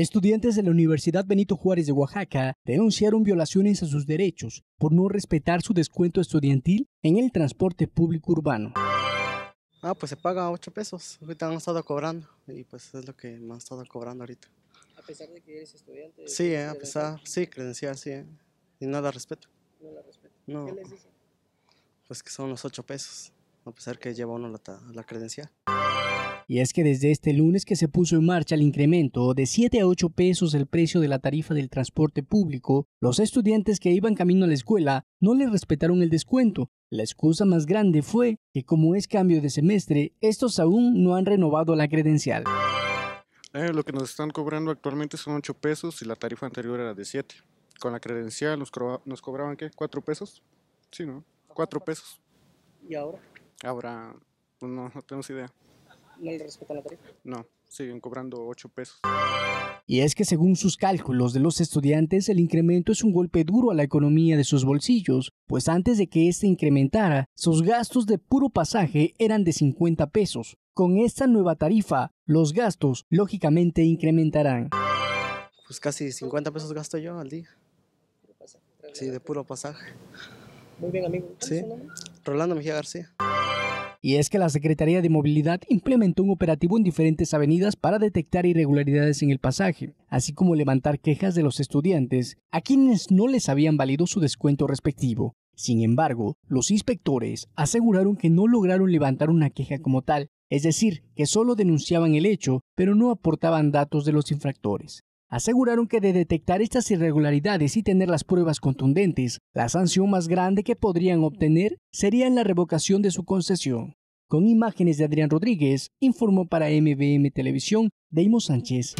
Estudiantes de la Universidad Benito Juárez de Oaxaca denunciaron violaciones a sus derechos por no respetar su descuento estudiantil en el transporte público urbano. Ah, pues se paga 8 pesos. Ahorita han estado cobrando y pues es lo que me han estado cobrando ahorita. A pesar de que eres estudiante. Sí, eh, a pesar, sí, credencial, sí. Eh. Y nada respeto. No la respeto. ¿Qué les dicen? Pues que son los 8 pesos, a pesar que lleva uno la, la credencial. Y es que desde este lunes que se puso en marcha el incremento de 7 a 8 pesos el precio de la tarifa del transporte público, los estudiantes que iban camino a la escuela no les respetaron el descuento. La excusa más grande fue que como es cambio de semestre, estos aún no han renovado la credencial. Eh, lo que nos están cobrando actualmente son 8 pesos y la tarifa anterior era de 7. Con la credencial nos, cobraban, ¿qué? ¿4 pesos? Sí, ¿no? 4 pesos. ¿Y ahora? Ahora, pues, no tenemos idea no la tarifa. No, siguen cobrando 8 pesos. Y es que según sus cálculos de los estudiantes, el incremento es un golpe duro a la economía de sus bolsillos, pues antes de que éste incrementara, sus gastos de puro pasaje eran de 50 pesos. Con esta nueva tarifa, los gastos lógicamente incrementarán. Pues casi 50 pesos gasto yo al día. Sí, de puro pasaje. Muy bien, amigo. Sí. Rolando Mejía García y es que la Secretaría de Movilidad implementó un operativo en diferentes avenidas para detectar irregularidades en el pasaje, así como levantar quejas de los estudiantes a quienes no les habían valido su descuento respectivo. Sin embargo, los inspectores aseguraron que no lograron levantar una queja como tal, es decir, que solo denunciaban el hecho, pero no aportaban datos de los infractores aseguraron que de detectar estas irregularidades y tener las pruebas contundentes, la sanción más grande que podrían obtener sería en la revocación de su concesión. Con imágenes de Adrián Rodríguez, informó para MBM Televisión Deimo Sánchez.